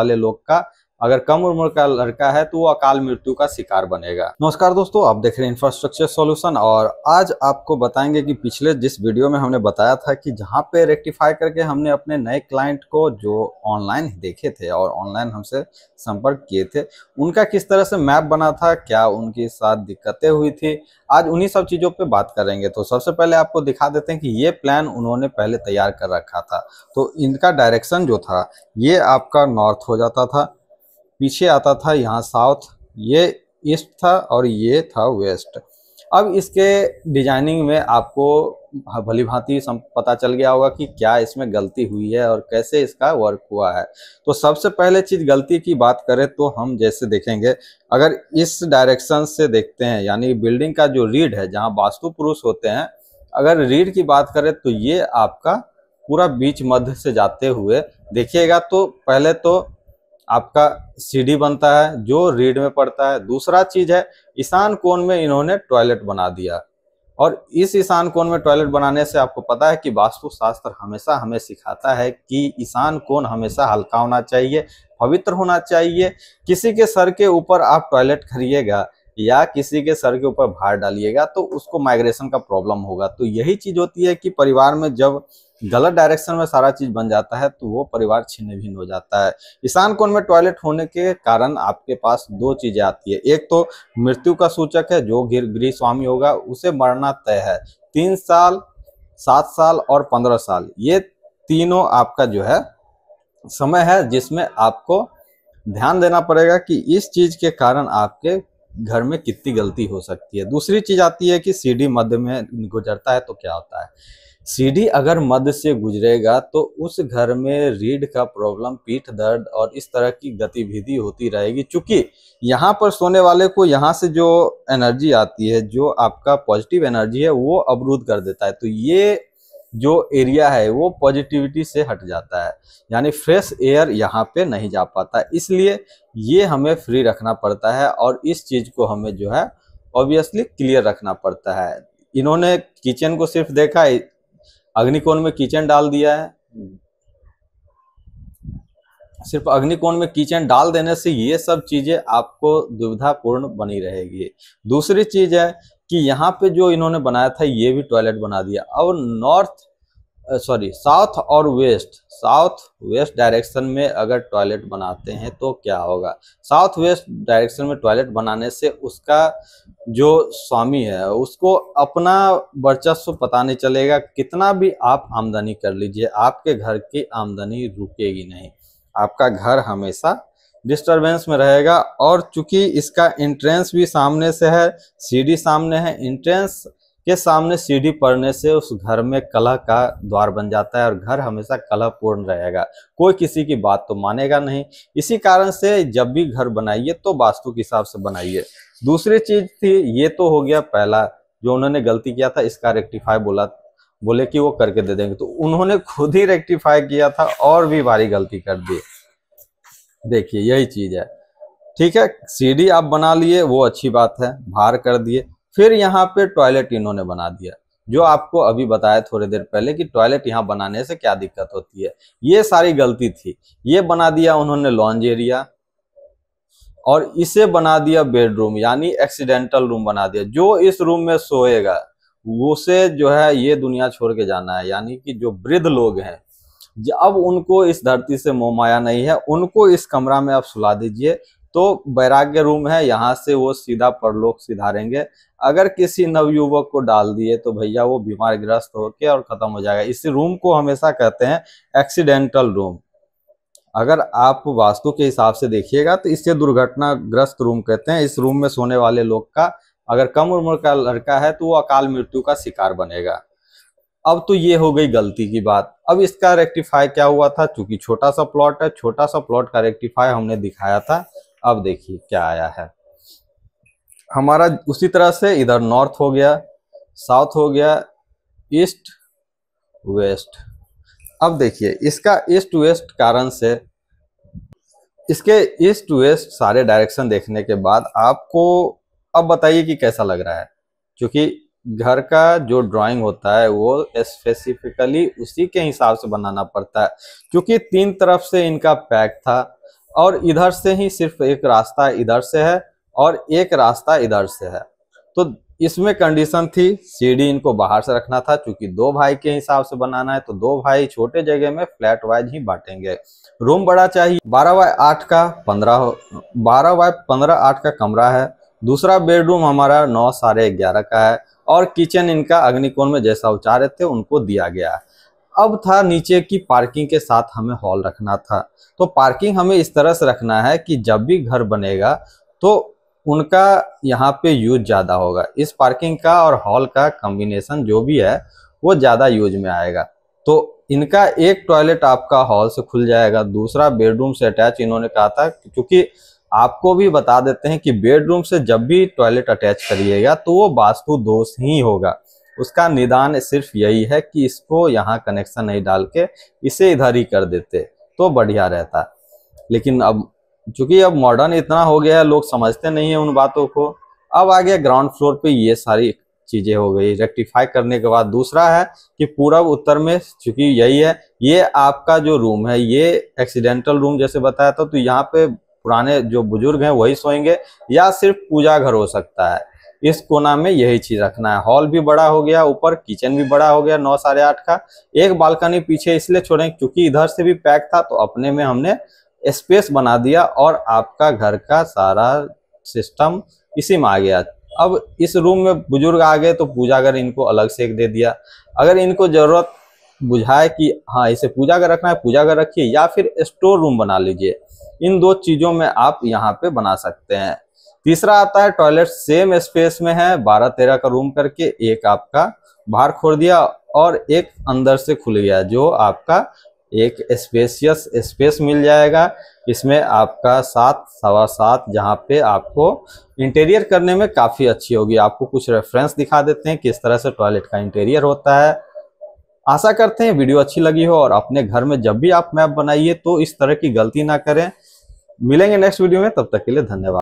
वाले लोग का अगर कम उम्र का लड़का है तो वो अकाल मृत्यु का शिकार बनेगा नमस्कार दोस्तों आप देख रहे हैं इंफ्रास्ट्रक्चर सोल्यूशन और आज आपको बताएंगे कि पिछले जिस वीडियो में हमने बताया था कि जहाँ पे रेक्टिफाई करके हमने अपने नए क्लाइंट को जो ऑनलाइन देखे थे और ऑनलाइन हमसे संपर्क किए थे उनका किस तरह से मैप बना था क्या उनके साथ दिक्कतें हुई थी आज उन्हीं सब चीज़ों पे बात करेंगे तो सबसे पहले आपको दिखा देते हैं कि ये प्लान उन्होंने पहले तैयार कर रखा था तो इनका डायरेक्शन जो था ये आपका नॉर्थ हो जाता था पीछे आता था यहाँ साउथ ये ईस्ट था और ये था वेस्ट अब इसके डिजाइनिंग में आपको भली भांति पता चल गया होगा कि क्या इसमें गलती हुई है और कैसे इसका वर्क हुआ है तो सबसे पहले चीज़ गलती की बात करें तो हम जैसे देखेंगे अगर इस डायरेक्शन से देखते हैं यानी बिल्डिंग का जो रीढ़ है जहाँ वास्तु पुरुष होते हैं अगर रीढ़ की बात करें तो ये आपका पूरा बीच मध्य से जाते हुए देखिएगा तो पहले तो आपका सीडी बनता है जो रीढ़ में पड़ता है दूसरा चीज है ईशान कोण में इन्होंने टॉयलेट बना दिया और इस ईशान कोण में टॉयलेट बनाने से आपको पता है कि वास्तुशास्त्र हमेशा हमें सिखाता है कि ईशान कोण हमेशा हल्का होना चाहिए पवित्र होना चाहिए किसी के सर के ऊपर आप टॉयलेट खरीएगा या किसी के सर के ऊपर भार डालिएगा तो उसको माइग्रेशन का प्रॉब्लम होगा तो यही चीज होती है कि परिवार में जब गलत डायरेक्शन में सारा चीज बन जाता है तो वो परिवार छिन्न भिन्न हो जाता है ईशान कोण में टॉयलेट होने के कारण आपके पास दो चीजें आती है एक तो मृत्यु का सूचक है जो गृह स्वामी होगा उसे मरना तय है तीन साल सात साल और पंद्रह साल ये तीनों आपका जो है समय है जिसमें आपको ध्यान देना पड़ेगा कि इस चीज के कारण आपके घर में कितनी गलती हो सकती है दूसरी चीज आती है कि सीढ़ी मध्य में गुजरता है तो क्या होता है सीढ़ी अगर मध्य से गुजरेगा तो उस घर में रीढ़ का प्रॉब्लम पीठ दर्द और इस तरह की गतिविधि होती रहेगी चूंकि यहाँ पर सोने वाले को यहाँ से जो एनर्जी आती है जो आपका पॉजिटिव एनर्जी है वो अवरुद्ध कर देता है तो ये जो एरिया है वो पॉजिटिविटी से हट जाता है यानी फ्रेश एयर यहाँ पे नहीं जा पाता इसलिए ये हमें फ्री रखना पड़ता है और इस चीज़ को हमें जो है ऑब्वियसली क्लियर रखना पड़ता है इन्होंने किचन को सिर्फ देखा है अग्निकोण में किचन डाल दिया है सिर्फ अग्निकोण में किचन डाल देने से ये सब चीज़ें आपको दुविधापूर्ण बनी रहेगी दूसरी चीज़ है कि यहाँ पे जो इन्होंने बनाया था ये भी टॉयलेट बना दिया और नॉर्थ सॉरी साउथ और वेस्ट साउथ वेस्ट डायरेक्शन में अगर टॉयलेट बनाते हैं तो क्या होगा साउथ वेस्ट डायरेक्शन में टॉयलेट बनाने से उसका जो स्वामी है उसको अपना वर्चस्व पता नहीं चलेगा कितना भी आप आमदनी कर लीजिए आपके घर की आमदनी रुकेगी नहीं आपका घर हमेशा डिस्टरबेंस में रहेगा और चूंकि इसका इंट्रेंस भी सामने से है सीढ़ी सामने है इंट्रेंस के सामने सीढ़ी पड़ने से उस घर में कलह का द्वार बन जाता है और घर हमेशा कलहपूर्ण रहेगा कोई किसी की बात तो मानेगा नहीं इसी कारण से जब भी घर बनाइए तो वास्तु के हिसाब से बनाइए दूसरी चीज थी ये तो हो गया पहला जो उन्होंने गलती किया था इसका रेक्टिफाई बोला बोले कि वो करके दे देंगे तो उन्होंने खुद ही रेक्टिफाई किया था और भी भारी गलती कर दी देखिए यही चीज़ है ठीक है सीढ़ी आप बना लिए वो अच्छी बात है भार कर दिए फिर यहाँ पे टॉयलेट इन्होंने बना दिया जो आपको अभी बताया थोड़ी देर पहले कि टॉयलेट यहाँ बनाने से क्या दिक्कत होती है ये सारी गलती थी ये बना दिया उन्होंने लॉन्ज एरिया और इसे बना दिया बेडरूम यानी एक्सीडेंटल रूम बना दिया जो इस रूम में सोएगा उसे जो है ये दुनिया छोड़ के जाना है यानी कि जो वृद्ध लोग हैं अब उनको इस धरती से मोमाया नहीं है उनको इस कमरा में आप सुला दीजिए तो वैराग्य रूम है यहाँ से वो सीधा परलोक सिधारेंगे अगर किसी नवयुवक को डाल दिए तो भैया वो बीमार ग्रस्त होके और खत्म हो जाएगा इस रूम को हमेशा कहते हैं एक्सीडेंटल रूम अगर आप वास्तु के हिसाब से देखिएगा तो इसे दुर्घटनाग्रस्त रूम कहते हैं इस रूम में सोने वाले लोग का अगर कम उम्र का लड़का है तो वो अकाल मृत्यु का शिकार बनेगा अब तो ये हो गई गलती की बात अब इसका रेक्टिफाई क्या हुआ था चूंकि छोटा सा प्लॉट है छोटा सा प्लॉट का रेक्टिफाई हमने दिखाया था अब देखिए क्या आया है हमारा उसी तरह से इधर नॉर्थ हो गया साउथ हो गया ईस्ट वेस्ट अब देखिए इसका ईस्ट वेस्ट कारण से इसके ईस्ट वेस्ट सारे डायरेक्शन देखने के बाद आपको अब बताइए कि कैसा लग रहा है क्योंकि घर का जो ड्राइंग होता है वो स्पेसिफिकली उसी के हिसाब से बनाना पड़ता है क्योंकि तीन तरफ से इनका पैक था और इधर से ही सिर्फ एक रास्ता इधर से है और एक रास्ता इधर से है तो इसमें कंडीशन थी सीढ़ी इनको बाहर से रखना था क्योंकि दो भाई के हिसाब से बनाना है तो दो भाई छोटे जगह में फ्लैट वाइज ही बांटेंगे रूम बड़ा चाहिए बारह बाय आठ का पंद्रह बारह बाय पंद्रह आठ का कमरा है दूसरा बेडरूम हमारा नौ साढ़े ग्यारह का है और किचन इनका अग्निकोण में जैसा उचारे थे उनको दिया गया है अब था नीचे की पार्किंग के साथ हमें हॉल रखना था तो पार्किंग हमें इस तरह से रखना है कि जब भी घर बनेगा तो उनका यहाँ पे यूज ज़्यादा होगा इस पार्किंग का और हॉल का कम्बिनेशन जो भी है वो ज़्यादा यूज में आएगा तो इनका एक टॉयलेट आपका हॉल से खुल जाएगा दूसरा बेडरूम से अटैच इन्होंने कहा था क्योंकि आपको भी बता देते हैं कि बेडरूम से जब भी टॉयलेट अटैच करिएगा तो वो वास्तु दोष ही होगा उसका निदान सिर्फ यही है कि इसको यहाँ कनेक्शन नहीं डाल के इसे इधर ही कर देते तो बढ़िया रहता लेकिन अब चूंकि अब मॉडर्न इतना हो गया है लोग समझते नहीं है उन बातों को अब आ गया ग्राउंड फ्लोर पे ये सारी चीजें हो गई रेक्टिफाई करने के बाद दूसरा है कि पूरब उत्तर में चूंकि यही है ये आपका जो रूम है ये एक्सीडेंटल रूम जैसे बताया था तो यहाँ पे पुराने जो बुजुर्ग हैं वही सोएंगे या सिर्फ पूजा घर हो सकता है इस कोना में यही चीज रखना है हॉल भी बड़ा हो गया ऊपर किचन भी बड़ा हो गया नौ साढ़े आठ का एक बालकनी पीछे इसलिए छोड़ें क्योंकि इधर से भी पैक था तो अपने में हमने स्पेस बना दिया और आपका घर का सारा सिस्टम इसी में आ गया अब इस रूम में बुजुर्ग आ गए तो पूजा घर इनको अलग से एक दे दिया अगर इनको जरूरत बुझाए कि हाँ इसे पूजा कर रखना है पूजा कर रखिए या फिर स्टोर रूम बना लीजिए इन दो चीजों में आप यहाँ पे बना सकते हैं तीसरा आता है टॉयलेट सेम स्पेस में है बारह तेरह का रूम करके एक आपका बाहर खोल दिया और एक अंदर से खुल गया जो आपका एक स्पेसियस स्पेस मिल जाएगा इसमें आपका सात सवा सात जहाँ पे आपको इंटीरियर करने में काफ़ी अच्छी होगी आपको कुछ रेफरेंस दिखा देते हैं किस तरह से टॉयलेट का इंटीरियर होता है आशा करते हैं वीडियो अच्छी लगी हो और अपने घर में जब भी आप मैप बनाइए तो इस तरह की गलती ना करें मिलेंगे नेक्स्ट वीडियो में तब तक के लिए धन्यवाद